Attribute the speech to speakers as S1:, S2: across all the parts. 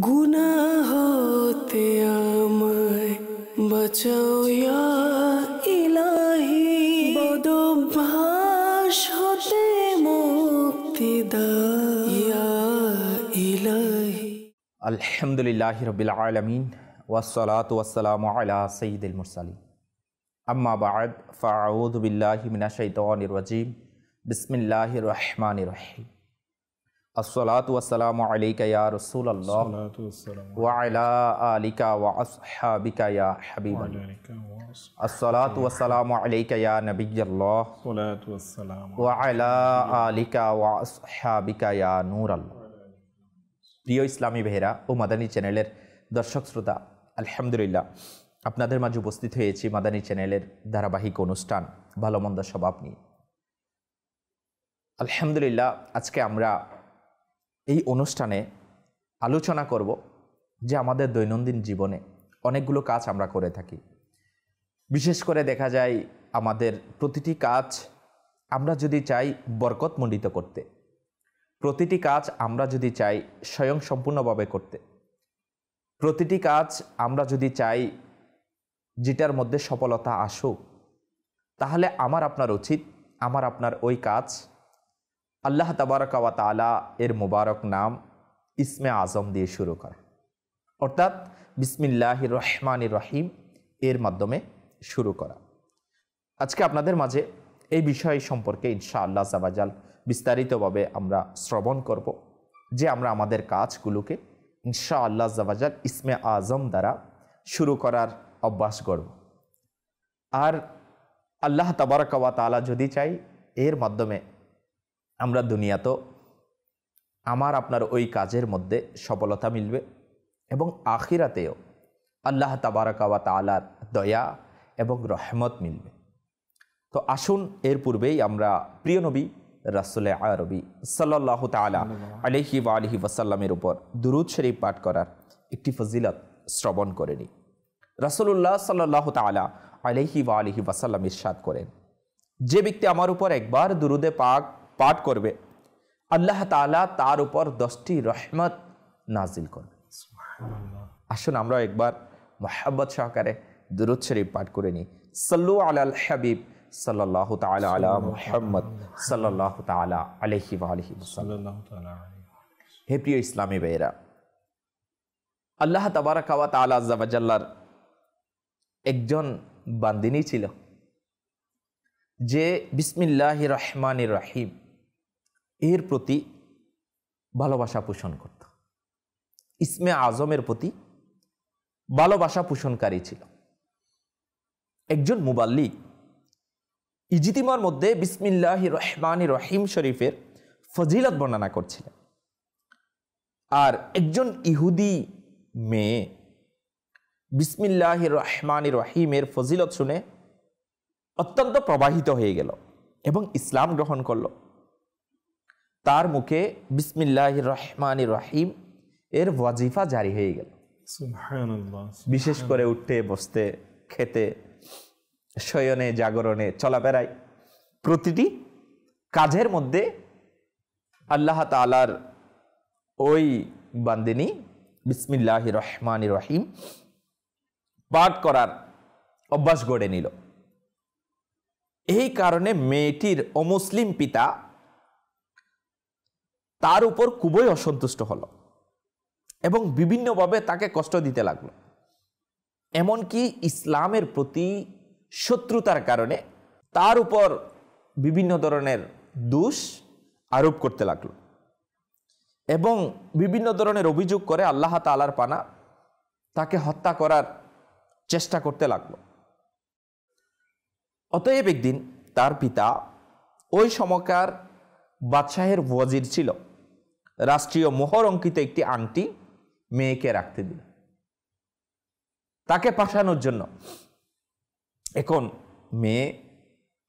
S1: गुनाहों ते আমায় বাঁচাও ইয়া ইলাহি বদভ্যাস হতে মুক্তি দাও ইয়া ইলাহি
S2: আলহামদুলিল্লাহ রবিল আলমিন ওয়াসলাত ওয়াসালাম আলা সঈদুল মুরসালিন अम्मा बाद फ़ाऊद बिल्लामिनशैतरजीम बसमिल्लर ওয়া প্রিয় ইসলামী বেহেরা ও মাদানী চ্যানেলের দর্শক শ্রোতা আলহামদুলিল্লাহ আপনাদের মাঝে উপস্থিত হয়েছি মাদানী চ্যানেলের ধারাবাহিক অনুষ্ঠান ভালো মন্দ সব নিয়ে আলহামদুলিল্লাহ আজকে আমরা এই অনুষ্ঠানে আলোচনা করব যে আমাদের দৈনন্দিন জীবনে অনেকগুলো কাজ আমরা করে থাকি বিশেষ করে দেখা যায় আমাদের প্রতিটি কাজ আমরা যদি চাই বরকতমণ্ডিত করতে প্রতিটি কাজ আমরা যদি চাই স্বয়ং সম্পূর্ণভাবে করতে প্রতিটি কাজ আমরা যদি চাই যেটার মধ্যে সফলতা আসুক তাহলে আমার আপনার উচিত আমার আপনার ওই কাজ আল্লাহ তাবারকাওয়া তালা এর মুবারক নাম ইসমে আজম দিয়ে শুরু করে অর্থাৎ বিসমিল্লাহ রহমান রহিম এর মাধ্যমে শুরু করা আজকে আপনাদের মাঝে এই বিষয় সম্পর্কে ইনশা আল্লাহ জাবাজাল বিস্তারিতভাবে আমরা শ্রবণ করব যে আমরা আমাদের কাজগুলোকে ইনশা আল্লাহ জাবাজাল ইসমে আজম দ্বারা শুরু করার অভ্যাস করব আর আল্লাহ তাবারকাওয়া তালা যদি চাই এর মাধ্যমে আমরা দুনিয়া তো আমার আপনার ওই কাজের মধ্যে সফলতা মিলবে এবং আখিরাতেও আল্লাহ তাবারাকাওয়া তালার দয়া এবং রহমত মিলবে তো আসুন এর পূর্বেই আমরা প্রিয় নবী রাসুল আরবি সাল্লাহ তালা আলহি ওয়া আলহি ওয়াসাল্লামের উপর দুরুদ শরীফ পাঠ করার একটি ফজিলত শ্রবণ করে নিই রাসুল্লাহ সাল্লাহ তালা আলহি ওয়া আলহি ওয়াসাল্লাম ইরশাদ করেন যে ব্যক্তি আমার উপর একবার দুরুদে পাক পাঠ করবে আল্লাহ তালা তার উপর দশটি রহমত নাজিল করবে আসুন আমরা একবার মোহাম্মদ সহকারে দুরুদ শরীফ পাঠ করে নিই সাল্লু আলাল হাবিব সাল্লাহ তালা আলা মোহাম্মদ সাল্লাহ তালা আলহি আলহি হে প্রিয় ইসলামী বেয়েরা আল্লাহ তাবারা কাওয়া তালা আজাবাজাল্লার একজন বান্দিনী ছিল যে বিসমিল্লাহ রহমান রহিম এর প্রতি ভালোবাসা পোষণ করত ইসমে আজমের প্রতি ভালোবাসা পোষণকারী ছিল একজন মুবাল্লি ইজিতিমার মধ্যে বিসমিল্লাহ রহমান রহিম শরীফের ফজিলত বর্ণনা করছিলেন আর একজন ইহুদি মেয়ে বিসমিল্লাহ রহমান রহিমের ফজিলত শুনে অত্যন্ত প্রবাহিত হয়ে গেল এবং ইসলাম গ্রহণ করলো তার মুখে বিসমিল্লাহ রহমান রহিম এর ওয়াজিফা জারি হয়ে গেল বিশেষ করে উঠতে বসতে খেতে শয়নে জাগরণে চলাফেরায় প্রতিটি কাজের মধ্যে আল্লাহ তালার ওই বান্দিনী বিসমিল্লাহ রহমান রহিম পাঠ করার অভ্যাস গড়ে নিল এই কারণে মেয়েটির অমুসলিম পিতা তার উপর খুবই অসন্তুষ্ট হলো এবং বিভিন্নভাবে তাকে কষ্ট দিতে লাগলো এমনকি ইসলামের প্রতি শত্রুতার কারণে তার উপর বিভিন্ন ধরনের দোষ আরোপ করতে লাগলো এবং বিভিন্ন ধরনের অভিযোগ করে আল্লাহ তালার পানা তাকে হত্যা করার চেষ্টা করতে লাগলো অতএব একদিন তার পিতা ওই সমকার বাদশাহের ওয়াজির ছিল রাষ্ট্রীয় মোহর অঙ্কিত একটি আংটি মেয়েকে রাখতে দিল তাকে পাঠানোর জন্য এখন মেয়ে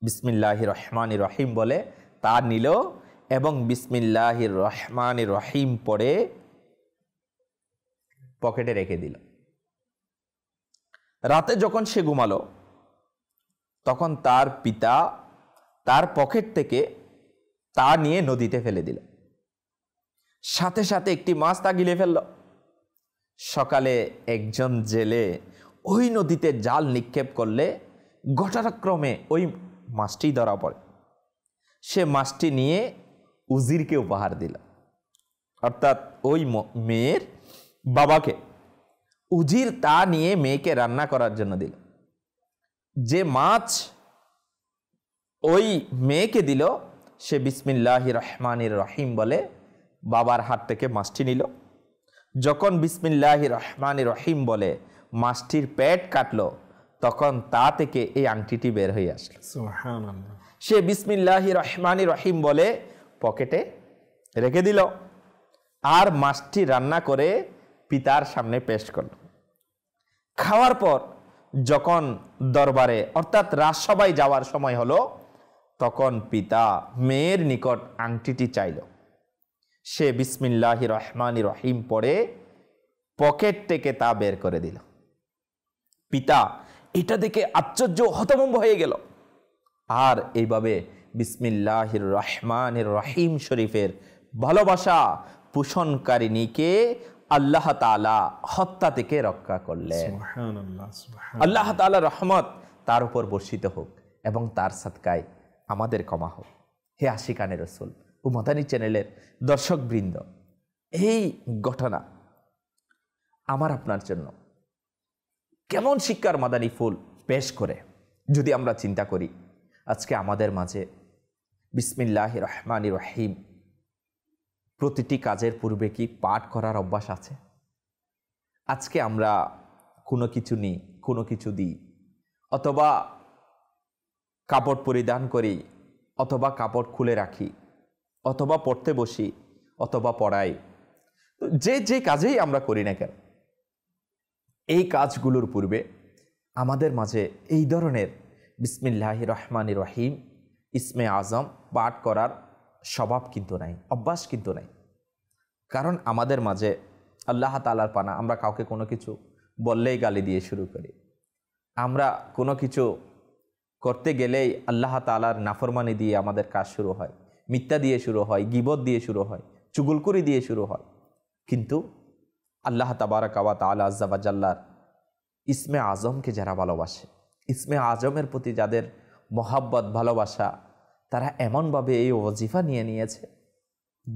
S2: বিসমিল্লাহ রহমান রহিম বলে তা নিল এবং বিসমিল্লাহ রহমান রহিম পরে পকেটে রেখে দিল রাতে যখন সে ঘুমালো তখন তার পিতা তার পকেট থেকে তা নিয়ে নদীতে ফেলে দিলেন সাথে সাথে একটি মাছ তা গিলে ফেলল সকালে একজন জেলে ওই নদীতে জাল নিক্ষেপ করলে ঘটনাক্রমে ওই মাছটি ধরা পড়ে সে মাছটি নিয়ে উজিরকে উপহার দিল অর্থাৎ ওই মেয়ের বাবাকে উজির তা নিয়ে মেয়েকে রান্না করার জন্য দিল যে মাছ ওই মেয়েকে দিল সে বিসমিল্লাহ রহমানির রহিম বলে বাবার হাত থেকে মাছটি নিল যখন বিসমিল্লাহি রহমান রহিম বলে মাছটির পেট কাটল তখন তা থেকে এই আংটিটি বের হয়ে আসলো সে বিসমিল্লাহি রহমান রহিম বলে পকেটে রেখে দিল আর মাছটি রান্না করে পিতার সামনে পেশ করল খাওয়ার পর যখন দরবারে অর্থাৎ রাজসভায় যাওয়ার সময় হলো তখন পিতা মেয়ের নিকট আংটিটি চাইল সে বিসমিল্লাহ রহমান রহিম পরে পকেট থেকে তা বের করে দিল পিতা এটা দেখে আশ্চর্য হতভম্ব হয়ে গেল আর এইভাবে বিসমিল্লাহির রহমান রহিম শরীফের ভালোবাসা পোষণকারিনীকে আল্লাহ তালা হত্যা থেকে রক্ষা করলেন আল্লাহ তালা রহমত তার উপর বর্ষিত হোক এবং তার সাতকায় আমাদের কমা হোক হে আশিকানের রসুল ও মাদানী চ্যানেলের দর্শকবৃন্দ এই ঘটনা আমার আপনার জন্য কেমন শিক্ষার মাদানী ফুল পেশ করে যদি আমরা চিন্তা করি আজকে আমাদের মাঝে বিসমিল্লাহ রহমান রহিম প্রতিটি কাজের পূর্বে কি পাঠ করার অভ্যাস আছে আজকে আমরা কোনো কিছু নিই কোনো কিছু দিই অথবা কাপড় পরিধান করি অথবা কাপড় খুলে রাখি অথবা পড়তে বসি অথবা পড়াই যে যে কাজেই আমরা করি না কেন এই কাজগুলোর পূর্বে আমাদের মাঝে এই ধরনের বিসমিল্লাহ রহমান রহিম ইসমে আজম পাঠ করার স্বভাব কিন্তু নাই অভ্যাস কিন্তু নাই কারণ আমাদের মাঝে আল্লাহ তালার পানা আমরা কাউকে কোনো কিছু বললেই গালি দিয়ে শুরু করি আমরা কোনো কিছু করতে গেলেই আল্লাহ তালার নাফরমানি দিয়ে আমাদের কাজ শুরু হয় মিথ্যা দিয়ে শুরু হয় গিবত দিয়ে শুরু হয় চুগুলকুরি দিয়ে শুরু হয় কিন্তু আল্লাহ তাবারাকাওয়াত আলা আজাবাজাল্লার ইসমে আজমকে যারা ভালোবাসে ইসমে আজমের প্রতি যাদের মহাব্বত ভালোবাসা তারা এমনভাবে এই অজিফা নিয়ে নিয়েছে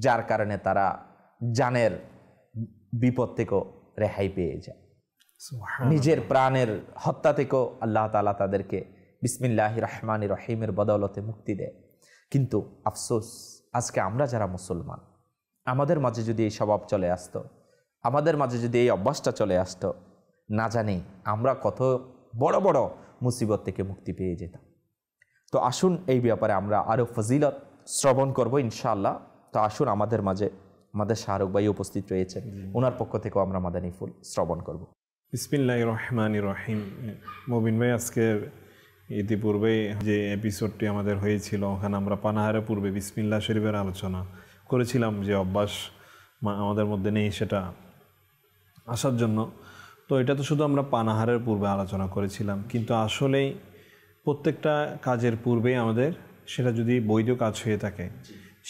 S2: যার কারণে তারা জানের বিপদ থেকেও রেহাই পেয়ে যায় নিজের প্রাণের হত্যা থেকেও আল্লাহ তালা তাদেরকে বিসমিল্লাহ রহমান রহিমের বদৌলতে মুক্তি দেয় কিন্তু আফসোস আজকে আমরা যারা মুসলমান আমাদের মাঝে যদি এই স্বভাব চলে আসত আমাদের মাঝে যদি এই অভ্যাসটা চলে আসত না জানি আমরা কত বড় বড় মুসিবত থেকে মুক্তি পেয়ে যেতাম তো আসুন এই ব্যাপারে আমরা আরও ফজিলত শ্রবণ করব ইনশাআল্লাহ তো আসুন আমাদের মাঝে আমাদের শাহরুখ ভাই উপস্থিত রয়েছেন ওনার পক্ষ থেকেও আমরা মাদানী ফুল শ্রবণ করবো
S1: ইসমিল্লাহ রহমান রহিম মবিন ভাই আজকের ইতিপূর্বে যে এপিসোডটি আমাদের হয়েছিল ওখানে আমরা পানাহারের পূর্বে বিসমিল্লা শরীফের আলোচনা করেছিলাম যে অভ্যাস আমাদের মধ্যে নেই সেটা আসার জন্য তো এটা তো শুধু আমরা পানাহারের পূর্বে আলোচনা করেছিলাম কিন্তু আসলেই প্রত্যেকটা কাজের পূর্বেই আমাদের সেটা যদি বৈধ কাজ হয়ে থাকে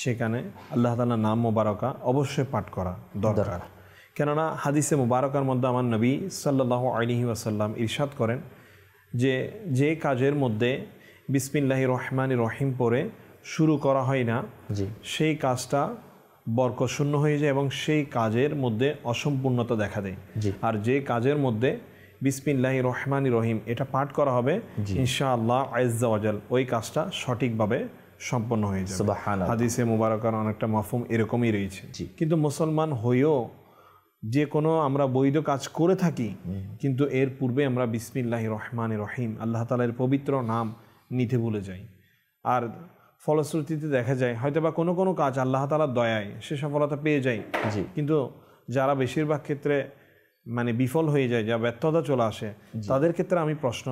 S1: সেখানে আল্লাহ তালার নাম মোবারকা অবশ্যই পাঠ করা দরকার কেননা হাদিসে মোবারকার মধ্যে আমার নবী সাল্লাহ আলিহি ওয়াসাল্লাম ইরশাদ করেন যে যে কাজের মধ্যে বিসমিল্লাহ রহমান রহিম পরে শুরু করা হয় না সেই কাজটা বরকশূন্য হয়ে যায় এবং সেই কাজের মধ্যে অসম্পূর্ণতা দেখা দেয় আর যে কাজের মধ্যে বিসমিল্লাহ রহমান রহিম এটা পাঠ করা হবে আল্লাহ আজাল ওই কাজটা সঠিকভাবে সম্পন্ন হয়ে যাবে হাদিসে মুবারকার অনেকটা মাফুম এরকমই রয়েছে কিন্তু মুসলমান হয়েও যে কোনো আমরা বৈধ কাজ করে থাকি কিন্তু এর পূর্বে আমরা বিসমিল্লাহ রহমান রহিম আল্লাহ তালের পবিত্র নাম নিতে ভুলে যাই আর ফলশ্রুতিতে দেখা যায় হয়তো বা কোনো কোনো কাজ আল্লাহ তালা দয়ায় সে সফলতা পেয়ে যায় কিন্তু যারা বেশিরভাগ ক্ষেত্রে মানে বিফল হয়ে যায় যা ব্যর্থতা চলে আসে তাদের ক্ষেত্রে আমি প্রশ্ন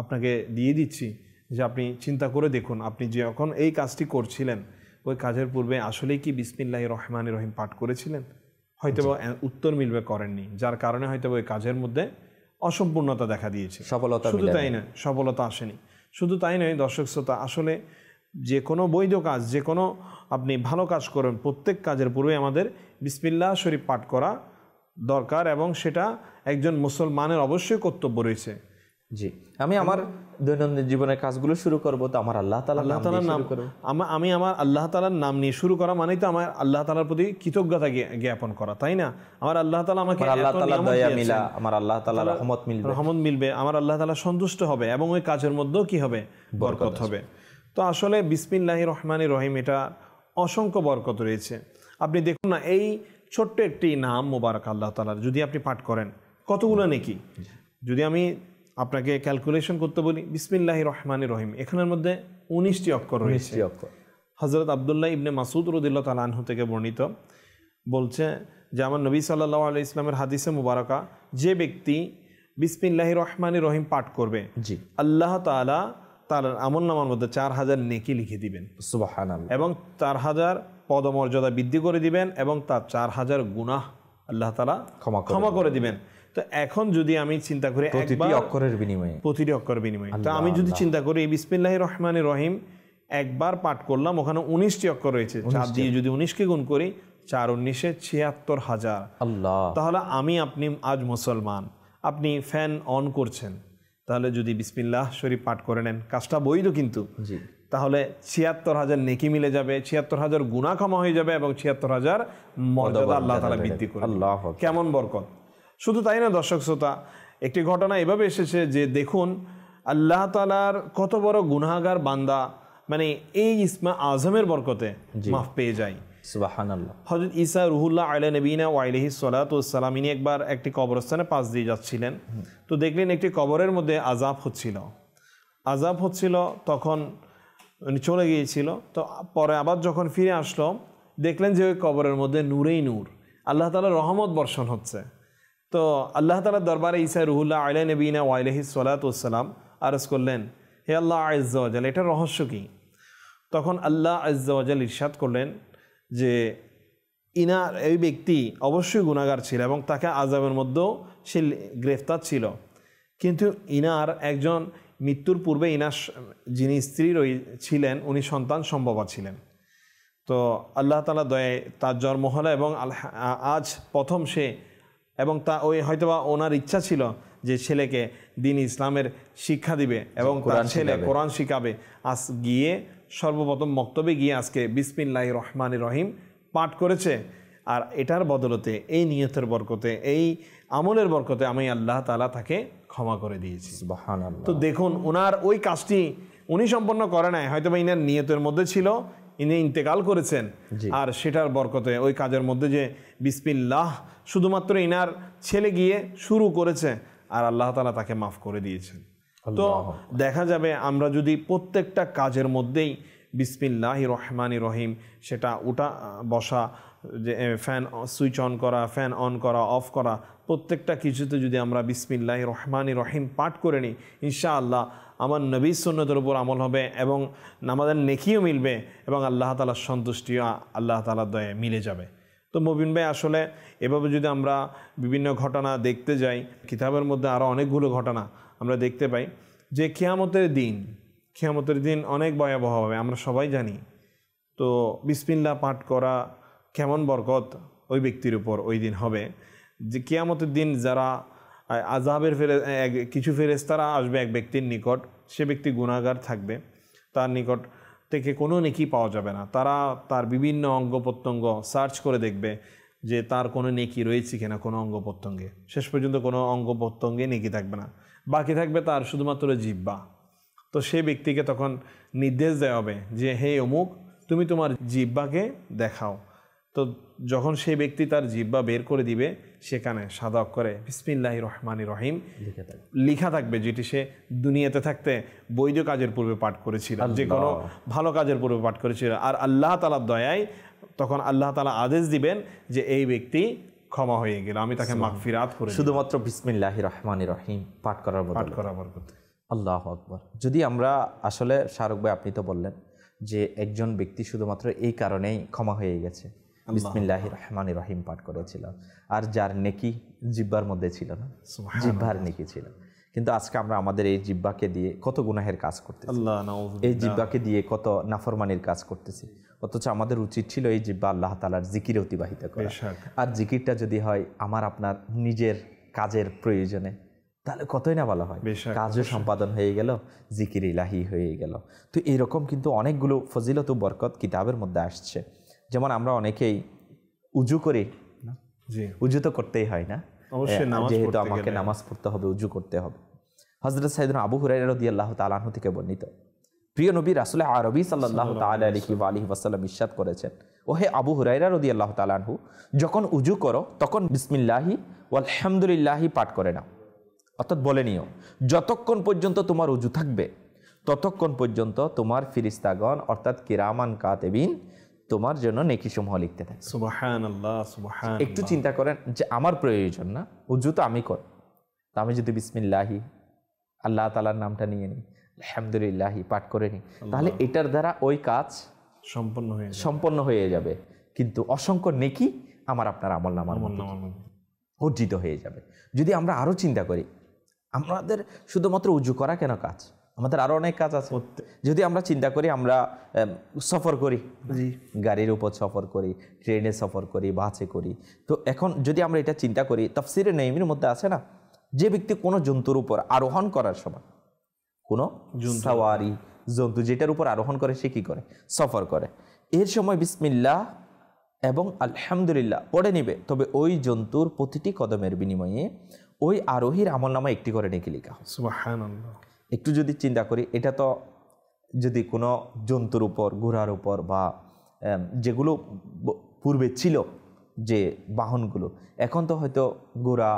S1: আপনাকে দিয়ে দিচ্ছি যে আপনি চিন্তা করে দেখুন আপনি যখন এই কাজটি করছিলেন ওই কাজের পূর্বে আসলেই কি বিসমিল্লাহ রহমান রহিম পাঠ করেছিলেন হয়তো উত্তর মিলবে করেননি যার কারণে হয়তো ওই কাজের মধ্যে অসম্পূর্ণতা দেখা দিয়েছে সফলতা শুধু তাই না সফলতা আসেনি শুধু তাই নয় দর্শক শ্রোতা আসলে যে কোনো বৈধ কাজ যে কোনো আপনি ভালো কাজ করবেন প্রত্যেক কাজের পূর্বে আমাদের বিসমিল্লাহ শরীফ পাঠ করা দরকার এবং সেটা একজন মুসলমানের অবশ্যই কর্তব্য রয়েছে জি আমি আমার দৈনন্দিন জীবনের কাজগুলো শুরু করব তো আমার আল্লাহ আল্লাহ তালার নাম আমি আমার আল্লাহ তালার নাম নিয়ে শুরু করা মানেই তো আমার আল্লাহ তালার প্রতি কৃতজ্ঞতা জ্ঞাপন করা তাই না আমার আল্লাহ তালা আমাকে আল্লাহ তালা দয়া মিলা আমার আল্লাহ তালা রহমত মিলবে রহমত মিলবে আমার আল্লাহ তালা সন্তুষ্ট হবে এবং ওই কাজের মধ্যেও কি হবে বরকত হবে তো আসলে বিসমিল্লাহ রহমান রহিম এটা অসংখ্য বরকত রয়েছে আপনি দেখুন না এই ছোট্ট একটি নাম মোবারক আল্লাহ তালার যদি আপনি পাঠ করেন কতগুলো নেকি যদি আমি আপনাকে ক্যালকুলেশন করতে বলি বিসমিল্লাহ রহমান রহিম এখানের মধ্যে উনিশটি অক্ষর রয়েছে হজরত আবদুল্লাহ ইবনে মাসুদ রদুল্লাহ তাল আনহু থেকে বর্ণিত বলছে যে আমার নবী সাল্লাহ আলি ইসলামের হাদিসে মুবারকা যে ব্যক্তি বিসমিল্লাহ রহমান রহিম পাঠ করবে জি আল্লাহ তালা তার আমল নামার মধ্যে চার হাজার নেকি লিখে দিবেন এবং চার হাজার পদমর্যাদা বৃদ্ধি করে দিবেন এবং তার চার হাজার গুনাহ আল্লাহ তালা ক্ষমা ক্ষমা করে দিবেন তো এখন যদি আমি চিন্তা করি প্রতিটি অক্ষরের বিনিময়ে প্রতিটি অক্ষরের বিনিময়ে তো আমি যদি চিন্তা করি এই বিসমিল্লাহ রহমান রহিম একবার পাঠ করলাম ওখানে উনিশটি অক্ষর রয়েছে চার দিয়ে যদি উনিশকে গুণ করি চার উনিশে ছিয়াত্তর হাজার আল্লাহ তাহলে আমি আপনি আজ মুসলমান আপনি ফ্যান অন করছেন তাহলে যদি বিসমিল্লাহ শরীফ পাঠ করে নেন কাজটা বৈধ কিন্তু তাহলে ছিয়াত্তর হাজার নেকি মিলে যাবে ছিয়াত্তর হাজার গুণা ক্ষমা হয়ে যাবে এবং ছিয়াত্তর হাজার মর্যাদা আল্লাহ তালা বৃদ্ধি করে কেমন বরকত শুধু তাই না দর্শক শ্রোতা একটি ঘটনা এভাবে এসেছে যে দেখুন আল্লাহ তালার কত বড় গুনাগার বান্দা মানে এই ইসমা আজমের বরকতে মাফ পেয়ে যায় হজরত ইসা রুহুল্লাহ আল নবীনা ওয়াইলহি সালাতাম ইনি একবার একটি কবরস্থানে পাশ দিয়ে যাচ্ছিলেন তো দেখলেন একটি কবরের মধ্যে আজাব হচ্ছিল আজাব হচ্ছিল তখন চলে গিয়েছিল তো পরে আবার যখন ফিরে আসলো দেখলেন যে ওই কবরের মধ্যে নূরেই নূর আল্লাহ তালা রহমত বর্ষণ হচ্ছে তো আল্লাহ তালার দরবারে ইসা রুহুল্লাহ আলাই নবীনা ওয়াইলহি সালাতাম আরজ করলেন হে আল্লাহ আজ্জাল এটা রহস্য কী তখন আল্লাহ আজ্জাল ইরশাদ করলেন যে ইনার এই ব্যক্তি অবশ্যই গুণাগার ছিল এবং তাকে আজাবের মধ্যেও সে গ্রেফতার ছিল কিন্তু ইনার একজন মৃত্যুর পূর্বে ইনার যিনি স্ত্রী রই ছিলেন উনি সন্তান সম্ভবা ছিলেন তো আল্লাহ তালা দয়ে তার জন্ম হলো এবং আজ প্রথম সে এবং তা ওই হয়তোবা ওনার ইচ্ছা ছিল যে ছেলেকে দিন ইসলামের শিক্ষা দিবে এবং তার ছেলে কোরআন শিখাবে আজ গিয়ে সর্বপ্রথম মক্তবে গিয়ে আজকে বিসমিল্লাহ রহমান রহিম পাঠ করেছে আর এটার বদলতে এই নিয়তের বরকতে এই আমলের বরকতে আমি আল্লাহ তালা তাকে ক্ষমা করে দিয়েছি তো দেখুন ওনার ওই কাজটি উনি সম্পন্ন করে নাই হয়তো বা ইনার নিয়তের মধ্যে ছিল ইনি ইন্তেকাল করেছেন আর সেটার বরকতে ওই কাজের মধ্যে যে বিসমিল্লাহ শুধুমাত্র ইনার ছেলে গিয়ে শুরু করেছে আর আল্লাহ তালা তাকে মাফ করে দিয়েছেন তো দেখা যাবে আমরা যদি প্রত্যেকটা কাজের মধ্যেই বিসমিল্লাহ রহমানি রহিম সেটা উঠা বসা যে ফ্যান সুইচ অন করা ফ্যান অন করা অফ করা প্রত্যেকটা কিছুতে যদি আমরা বিসমিল্লাহ রহমানি রহিম পাঠ করে নিই ইনশাআল্লাহ আমার নবী সুন্নতের উপর আমল হবে এবং আমাদের নেকিও মিলবে এবং আল্লাহ তালার সন্তুষ্টিও আল্লাহ তালার দয়ে মিলে যাবে তো মবিন ভাই আসলে এভাবে যদি আমরা বিভিন্ন ঘটনা দেখতে যাই কিতাবের মধ্যে আরও অনেকগুলো ঘটনা আমরা দেখতে পাই যে কেয়ামতের দিন কেয়ামতের দিন অনেক ভয়াবহ হবে আমরা সবাই জানি তো বিসপিল্লা পাঠ করা কেমন বরকত ওই ব্যক্তির উপর ওই দিন হবে যে কেয়ামতের দিন যারা আজহাবের ফেরে কিছু ফেরেস্তারা আসবে এক ব্যক্তির নিকট সে ব্যক্তি গুণাগার থাকবে তার নিকট থেকে কোনো নেকি পাওয়া যাবে না তারা তার বিভিন্ন অঙ্গ প্রত্যঙ্গ সার্চ করে দেখবে যে তার কোনো নেকি রয়েছে কিনা কোনো অঙ্গ প্রত্যঙ্গে শেষ পর্যন্ত কোনো অঙ্গ প্রত্যঙ্গে নেকি থাকবে না বাকি থাকবে তার শুধুমাত্র জিব্বা তো সে ব্যক্তিকে তখন নির্দেশ দেওয়া হবে যে হে অমুক তুমি তোমার জিব্বাকে দেখাও তো যখন সেই ব্যক্তি তার জিব্বা বের করে দিবে সেখানে সাদা অক্ষরে বিসমিল্লাহ রহমান রহিম লিখা থাকবে যেটি সে দুনিয়াতে থাকতে বৈধ কাজের পূর্বে পাঠ করেছিল যে কোনো ভালো কাজের পূর্বে পাঠ করেছিল আর আল্লাহ তালার দয়ায়
S2: তখন আল্লাহ তালা আদেশ দিবেন যে এই ব্যক্তি ক্ষমা হয়ে গেল আমি তাকে মাগফিরাত করে শুধুমাত্র বিসমিল্লাহ রহমান রহিম পাঠ করার পাঠ করার আল্লাহ আকবর যদি আমরা আসলে শাহরুখ ভাই আপনি তো বললেন যে একজন ব্যক্তি শুধুমাত্র এই কারণেই ক্ষমা হয়ে গেছে বিসমিল্লাহ রহমান রহিম পাঠ করেছিল আর যার নেকি জিব্বার মধ্যে ছিল না জিব্বার নেকি ছিল কিন্তু আজকে আমরা আমাদের এই জিব্বাকে দিয়ে কত গুনাহের কাজ করতে এই জিব্বাকে দিয়ে কত নাফরমানির কাজ করতেছি অথচ আমাদের উচিত ছিল এই জিব্বা আল্লাহ তালার জিকির অতিবাহিত করা আর জিকিরটা যদি হয় আমার আপনার নিজের কাজের প্রয়োজনে তাহলে কতই না ভালো হয় কাজও সম্পাদন হয়ে গেল জিকির ইলাহি হয়ে গেল তো এরকম কিন্তু অনেকগুলো ফজিলত ও বরকত কিতাবের মধ্যে আসছে যেমন আমরা অনেকেই উজু করি উজু তো করতেই হয় না হ্যাঁ, যেহেতু আমাকে নামাজ পড়তে হবে উজু করতে হবে হজরত সাইদুল আবু হুরাই রদি আল্লাহ তালাহ থেকে বর্ণিত প্রিয় নবী রাসুল্লাহ আরবি সাল্লাহ তালিহি আলহি ওয়াসাল্লাম ইসাদ করেছেন ওহে আবু হুরাইরা রদি আল্লাহ তালাহু যখন উজু করো তখন বিসমিল্লাহি আলহামদুলিল্লাহি পাঠ করে না অর্থাৎ বলে নিও যতক্ষণ পর্যন্ত তোমার উজু থাকবে ততক্ষণ পর্যন্ত তোমার ফিরিস্তাগণ অর্থাৎ কিরামান কাতেবিন তোমার জন্য নেকি সমূহ লিখতে থাকে একটু চিন্তা করেন যে আমার প্রয়োজন না উজু তো আমি কর আমি যদি বিসমিল্লাহি আল্লাহ তালার নামটা নিয়ে নিই আলহামদুলিল্লাহি পাঠ করে নিই তাহলে এটার দ্বারা ওই কাজ সম্পন্ন হয়ে সম্পন্ন হয়ে যাবে কিন্তু অসংখ্য নেকি আমার আপনার আমল নামার অর্জিত হয়ে যাবে যদি আমরা আরও চিন্তা করি আমাদের শুধুমাত্র উজু করা কেন কাজ আমাদের আরও অনেক কাজ আছে যদি আমরা চিন্তা করি আমরা সফর করি গাড়ির উপর সফর করি ট্রেনে সফর করি বাসে করি তো এখন যদি আমরা এটা চিন্তা করি তফসিরে নেইমির মধ্যে আছে না যে ব্যক্তি কোনো জন্তুর উপর আরোহণ করার সময় কোনো জন্তুয়ারি জন্তু যেটার উপর আরোহণ করে সে কি করে সফর করে এর সময় বিসমিল্লা এবং আলহামদুলিল্লাহ পড়ে নিবে তবে ওই জন্তুর প্রতিটি কদমের বিনিময়ে ওই আরোহীর আমল নামা একটি করে নেকি লেখা হয় একটু যদি চিন্তা করি এটা তো যদি কোনো জন্তুর উপর ঘোড়ার উপর বা যেগুলো পূর্বে ছিল যে বাহনগুলো এখন তো হয়তো ঘোড়া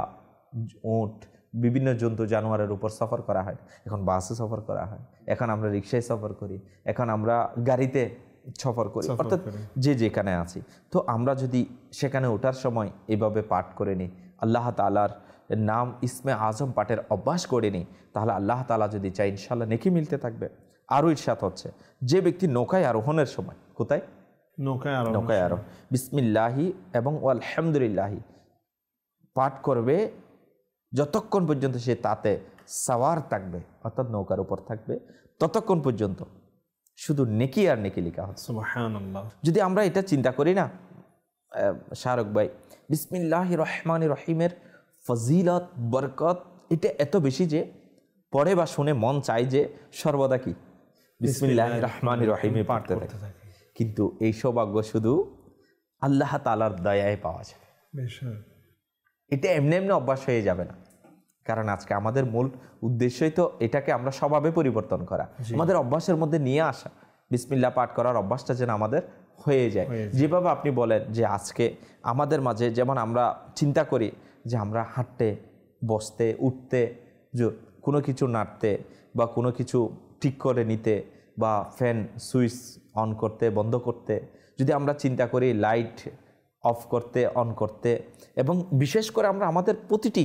S2: উঁট বিভিন্ন জন্তু জানোয়ারের উপর সফর করা হয় এখন বাসে সফর করা হয় এখন আমরা রিক্সায় সফর করি এখন আমরা গাড়িতে সফর করি অর্থাৎ যে যেখানে আছি তো আমরা যদি সেখানে ওঠার সময় এভাবে পাঠ করে নিই আল্লাহ তালার নাম ইসমে আজম পাঠের অভ্যাস করেনি তাহলে আল্লাহ তালা যদি চাই ইনশাল্লাহ নেকি মিলতে থাকবে আরও ইরশাদ হচ্ছে যে ব্যক্তি নৌকায় আরোহণের সময় কোথায় নৌকায় নৌকায় আরোহ বিসমিল্লাহি এবং আলহামদুলিল্লাহি পাঠ করবে যতক্ষণ পর্যন্ত সে তাতে সাওয়ার থাকবে অর্থাৎ নৌকার উপর থাকবে ততক্ষণ পর্যন্ত শুধু নেকি আর নেকি লেখা হচ্ছে যদি আমরা এটা চিন্তা করি না শাহরুখ ভাই বিসমিল্লাহি রহমান রহিমের ফজিলত বরকত এটা এত বেশি যে পড়ে বা শুনে মন চাই যে সর্বদা কি বিসমিল্লাহ রহমান রহিমে পাঠতে থাকে কিন্তু এই সৌভাগ্য শুধু আল্লাহ তালার দয়ায় পাওয়া যাবে এটা এমনি এমনি অভ্যাস হয়ে যাবে না কারণ আজকে আমাদের মূল উদ্দেশ্যই তো এটাকে আমরা স্বভাবে পরিবর্তন করা আমাদের অভ্যাসের মধ্যে নিয়ে আসা বিসমিল্লা পাঠ করার অভ্যাসটা যেন আমাদের হয়ে যায় যেভাবে আপনি বলেন যে আজকে আমাদের মাঝে যেমন আমরা চিন্তা করি যে আমরা হাঁটতে বসতে উঠতে কোনো কিছু নাড়তে বা কোনো কিছু ঠিক করে নিতে বা ফ্যান সুইচ অন করতে বন্ধ করতে যদি আমরা চিন্তা করি লাইট অফ করতে অন করতে এবং বিশেষ করে আমরা আমাদের প্রতিটি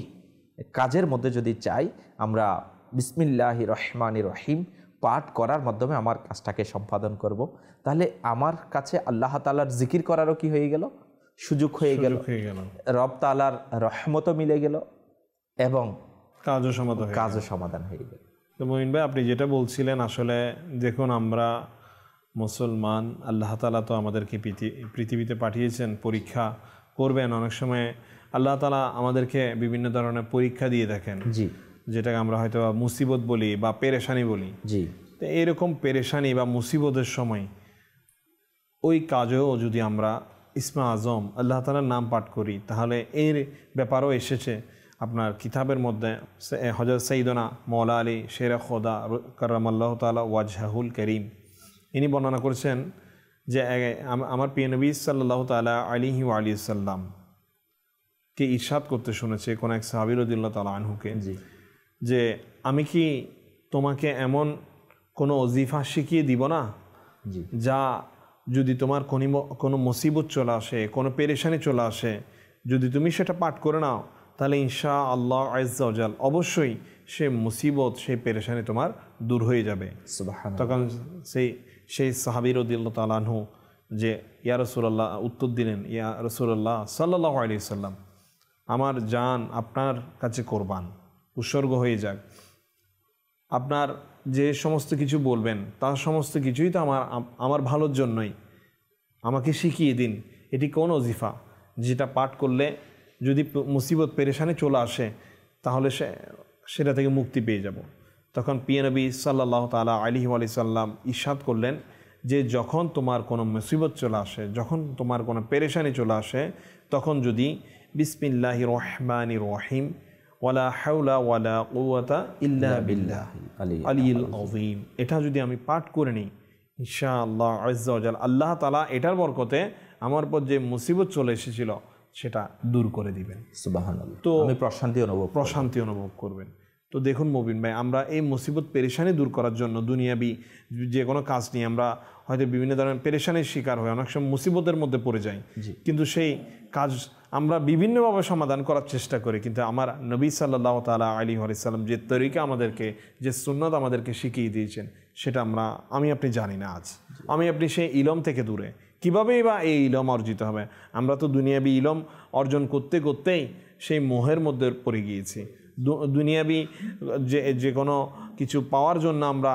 S2: কাজের মধ্যে যদি চাই আমরা বিসমিল্লাহ রহমান রহিম পাঠ করার মাধ্যমে আমার কাজটাকে সম্পাদন করব। তাহলে আমার কাছে আল্লাহ আল্লাহতালার জিকির করারও কি হয়ে গেল সুযোগ হয়ে গেল রব তালার রহমতও মিলে গেল এবং কাজও সমাধান কাজও সমাধান হয়ে গেল
S1: তো মহিন ভাই আপনি যেটা বলছিলেন আসলে দেখুন আমরা মুসলমান আল্লাহ তালা তো আমাদেরকে পৃথিবীতে পাঠিয়েছেন পরীক্ষা করবেন অনেক সময় আল্লাহ তালা আমাদেরকে বিভিন্ন ধরনের পরীক্ষা দিয়ে দেখেন জি যেটাকে আমরা হয়তো মুসিবত বলি বা পেরেশানি বলি জি তো এরকম পেরেশানি বা মুসিবতের সময় ওই কাজেও যদি আমরা ইসমা আজম আল্লাহ তালার নাম পাঠ করি তাহলে এর ব্যাপারও এসেছে আপনার কিতাবের মধ্যে হজর সঈদনা মৌলা আলী শেরা খোদা কররামাল্লাহ তালা ওয়াজাহুল করিম ইনি বর্ণনা করেছেন যে আমার প্রিয় নবী সাল্লাহ তালা আলিহি আলী সাল্লাম কে ইরশাদ করতে শুনেছে কোনো এক উদ্দুল্লাহ তালা আনহুকে যে আমি কি তোমাকে এমন কোনো অজিফা শিখিয়ে দিব না যা যদি তোমার কোনো কোনো মুসিবত চলে আসে কোনো পেরেশানি চলে আসে যদি তুমি সেটা পাঠ করে নাও তাহলে ইনশা আল্লাহ আজাল অবশ্যই সে মুসিবত সেই পেরেশানি তোমার দূর হয়ে যাবে তখন সেই সেই সাহাবির উদ্দিল্লা তালানহু যে ইয়া রসুল্লাহ উত্তর দিলেন ইয়া রসুল্লাহ সাল্লাহ আলি সাল্লাম আমার যান আপনার কাছে কোরবান উৎসর্গ হয়ে যাক আপনার যে সমস্ত কিছু বলবেন তার সমস্ত কিছুই তো আমার আমার ভালোর জন্যই আমাকে শিখিয়ে দিন এটি কোন অজিফা যেটা পাঠ করলে যদি মুসিবত পেরেশানে চলে আসে তাহলে সে সেটা থেকে মুক্তি পেয়ে যাব তখন পিয়ানবী সাল্লাহ তালা আলিহি আলি সাল্লাম ইসাদ করলেন যে যখন তোমার কোনো মুসিবত চলে আসে যখন তোমার কোনো পেরেশানি চলে আসে তখন যদি বিসমিল্লাহ রহমানি রহিম ওয়ালা হাউলা ওয়ালা কুয়াতা ইল্লা বিল্লাহ আলিল আজিম এটা যদি আমি পাঠ করে নিই ইনশা আল্লাহ আজ্জাল আল্লাহ তালা এটার বরকতে আমার পর যে মুসিবত চলে এসেছিল সেটা দূর করে দিবেন তো আমি প্রশান্তি অনুভব প্রশান্তি অনুভব করবেন তো দেখুন মবিন ভাই আমরা এই মুসিবত পেরেশানি দূর করার জন্য দুনিয়াবি যে কোনো কাজ নিয়ে আমরা হয়তো বিভিন্ন ধরনের পেরেশানির শিকার হয় অনেক সময় মুসিবতের মধ্যে পড়ে যাই কিন্তু সেই কাজ আমরা বিভিন্নভাবে সমাধান করার চেষ্টা করি কিন্তু আমার নবী সাল্লাহ তালা আলী হরিসাল্লাম যে তরিকা আমাদেরকে যে সুন্নত আমাদেরকে শিখিয়ে দিয়েছেন সেটা আমরা আমি আপনি জানি না আজ আমি আপনি সেই ইলম থেকে দূরে কীভাবেই বা এই ইলম অর্জিত হবে আমরা তো দুনিয়াবি ইলম অর্জন করতে করতেই সেই মোহের মধ্যে পড়ে গিয়েছি দুনিয়াবি যে যে কোনো কিছু পাওয়ার জন্য আমরা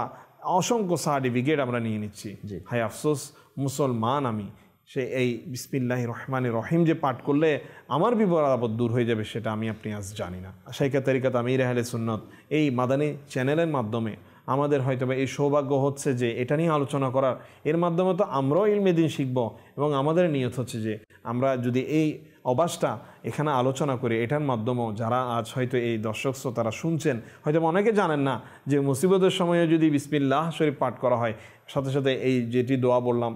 S1: অসংখ্য সার্টিফিকেট আমরা নিয়ে নিচ্ছি হাই আফসোস মুসলমান আমি সে এই বিসমিল্লাহ রহমান রহিম যে পাঠ করলে আমার বিপদ আপদ দূর হয়ে যাবে সেটা আমি আপনি আজ জানি না শেখা তরিকাত আমির রেহালে সুন্নত এই মাদানী চ্যানেলের মাধ্যমে আমাদের হয়তো এই সৌভাগ্য হচ্ছে যে এটা নিয়ে আলোচনা করার এর মাধ্যমে তো আমরাও ইলমেদিন শিখব এবং আমাদের নিয়ত হচ্ছে যে আমরা যদি এই অবাসটা এখানে আলোচনা করি এটার মাধ্যমেও যারা আজ হয়তো এই দর্শক শ্রোতারা শুনছেন হয়তো অনেকে জানেন না যে মুসিবতের সময়ে যদি বিসমিল্লাহ শরীফ পাঠ করা হয় সাথে সাথে এই যেটি দোয়া বললাম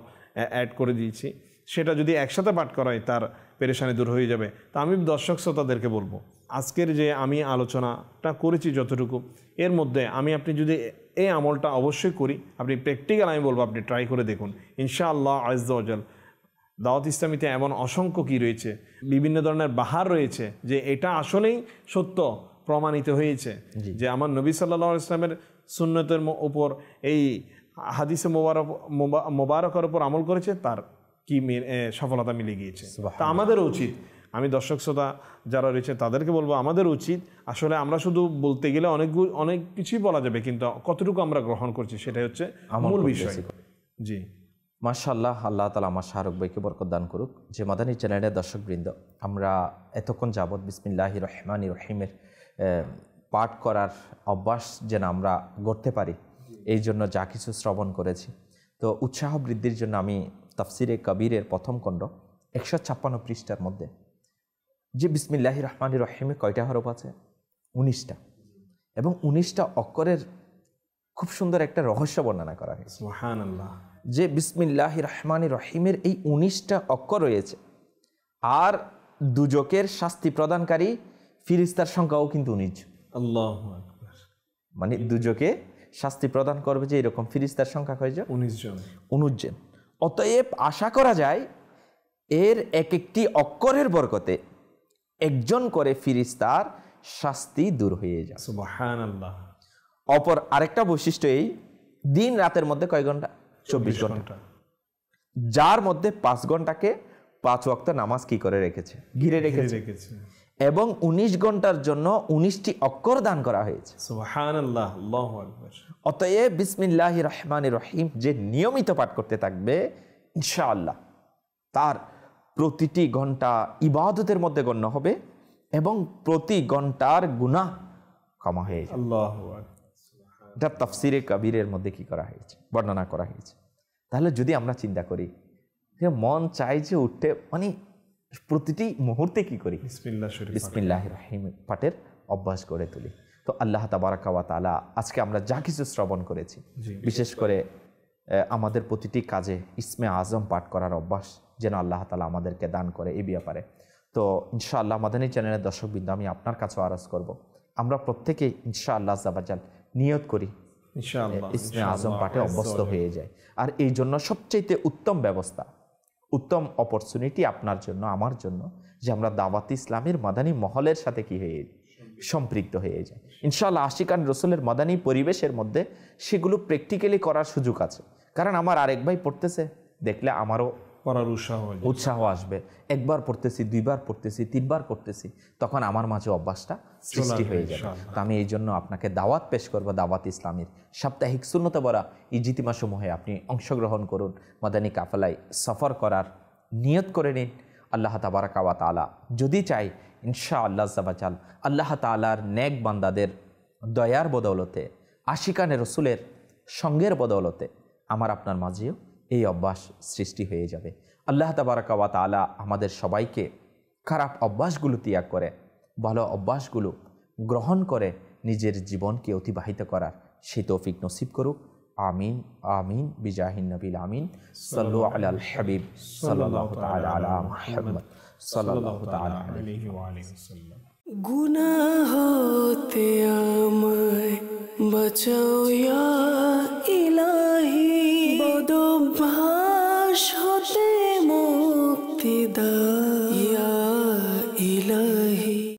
S1: অ্যাড করে দিয়েছি সেটা যদি একসাথে পাঠ করা হয় তার পেরেশানি দূর হয়ে যাবে তা আমি দর্শক শ্রোতাদেরকে বলবো আজকের যে আমি আলোচনাটা করেছি যতটুকু এর মধ্যে আমি আপনি যদি এই আমলটা অবশ্যই করি আপনি প্র্যাকটিক্যাল আমি বলবো আপনি ট্রাই করে দেখুন ইনশাআল্লাহ আজ্জাল দাওয়াত ইসলামীতে এমন অসংখ্য কী রয়েছে বিভিন্ন ধরনের বাহার রয়েছে যে এটা আসলেই সত্য প্রমাণিত হয়েছে যে আমার নবী সাল্লা ইসলামের সুন্নতের উপর এই হাদিসে মোবারক মোবারকের উপর আমল করেছে তার কি সফলতা মিলে গিয়েছে তা আমাদের উচিত আমি দর্শক শ্রোতা যারা রয়েছে তাদেরকে বলবো আমাদের উচিত আসলে আমরা শুধু বলতে গেলে অনেক অনেক কিছুই বলা যাবে কিন্তু কতটুকু আমরা গ্রহণ করছি সেটাই হচ্ছে মূল বিষয়
S2: জি মাশাল্লাহ আল্লাহ তালা আমার শাহরুখ ভাইকে বরকত দান করুক যে মাদানী চ্যানেলের দর্শকবৃন্দ আমরা এতক্ষণ যাবৎ বিসমিল্লাহি রহমান রহিমের পাঠ করার অভ্যাস যেন আমরা গড়তে পারি এই জন্য যা কিছু শ্রবণ করেছি তো উৎসাহ বৃদ্ধির জন্য আমি তাফসিরে কবিরের প্রথম কণ্ড একশো ছাপ্পান্ন পৃষ্ঠার মধ্যে যে বিসমিল্লাহ রহমান রহিমে কয়টা হরফ আছে উনিশটা এবং উনিশটা অক্ষরের খুব সুন্দর একটা রহস্য বর্ণনা করা হয়েছে যে বিসমিল্লাহ রহমান রহিমের এই উনিশটা অক্ষর রয়েছে আর দুজকের শাস্তি প্রদানকারী ফিরিস্তার সংখ্যাও কিন্তু উনিশ আল্লাহ মানে দুজকে শাস্তি প্রদান করবে যে এরকম ফিরিস্তার সংখ্যা হয়েছে উনিশ জন উনিশ জন অতএব আশা করা যায় এর এক একটি অক্ষরের বরকতে একজন করে ফিরিস্তার শাস্তি দূর হয়ে যায় অপর আরেকটা বৈশিষ্ট্য এই দিন রাতের মধ্যে কয় ঘন্টা চব্বিশ ঘন্টা যার মধ্যে পাঁচ ঘন্টাকে পাঁচ ওয়াক্ত নামাজ কি করে রেখেছে ঘিরে রেখেছে এবং উনিশ ঘন্টার জন্য উনিশটি অক্ষর দান করা হয়েছে অতএব বিসমিল্লাহ রহমান রহিম যে নিয়মিত পাঠ করতে থাকবে ইনশাআল্লাহ তার প্রতিটি ঘন্টা ইবাদতের মধ্যে গণ্য হবে এবং প্রতি ঘন্টার গুণা কমা হয়ে যাবে এটা তফসিরে কবিরের মধ্যে কি করা হয়েছে বর্ণনা করা হয়েছে তাহলে যদি আমরা চিন্তা করি যে মন চাই যে উঠতে মানে প্রতিটি মুহূর্তে কি করি বিসমিল্লাহ রহিম পাঠের অভ্যাস গড়ে তুলি তো আল্লাহ তাবারাকাওয়া তালা আজকে আমরা যা কিছু শ্রবণ করেছি বিশেষ করে আমাদের প্রতিটি কাজে ইসমে আজম পাঠ করার অভ্যাস যেন আল্লাহ তালা আমাদেরকে দান করে এই ব্যাপারে তো ইনশাআল্লাহ মাদানী চ্যানেলের দর্শকবৃন্দ আমি আপনার কাছে আরজ করব। আমরা প্রত্যেকেই ইনশাআল্লাহ জাবাজাল নিয়ত করি ইসমে আজম পাঠে অভ্যস্ত হয়ে যায় আর এই জন্য সবচাইতে উত্তম ব্যবস্থা উত্তম অপরচুনিটি আপনার জন্য আমার জন্য যে আমরা দাওয়াত ইসলামের মাদানী মহলের সাথে কি হয়ে সম্পৃক্ত হয়ে যায় ইনশাল্লাহ আশিকান রসুলের মাদানী পরিবেশের মধ্যে সেগুলো প্র্যাকটিক্যালি করার সুযোগ আছে কারণ আমার আরেক ভাই পড়তেছে দেখলে আমারও পড়ার উৎসাহ উৎসাহ আসবে একবার পড়তেছি দুইবার পড়তেছি তিনবার করতেছি তখন আমার মাঝে অভ্যাসটা সৃষ্টি হয়ে যাবে তো আমি এই জন্য আপনাকে দাওয়াত পেশ করবো দাওয়াত ইসলামীর সাপ্তাহিক শূন্যতা বরা জিতিমা সমূহে আপনি অংশগ্রহণ করুন মাদানী কাফালায় সফর করার নিয়ত করে নিন আল্লাহ তাবারাকাওয়া তালা যদি চাই ইনশা আল্লাহ জাবাচাল আল্লাহ তালার নেক বান্দাদের দয়ার বদৌলতে আশিকানে রসুলের সঙ্গের বদৌলতে আমার আপনার মাঝেও এই অভ্যাস সৃষ্টি হয়ে যাবে আল্লাহ তাবারাকাওয়া তালা আমাদের সবাইকে খারাপ অভ্যাসগুলো ত্যাগ করে ভালো অভ্যাসগুলো গ্রহণ করে নিজের জীবনকে অতিবাহিত করার সে তৌফিক নসিব করুক আমিন আমিন বিজাহিন নবীল আমিন সাল্লু আলাল হাবিব আলা
S1: গুনা হতে আমায় বাঁচাও ইলাহি বদভ্যাস হতে মুক্তি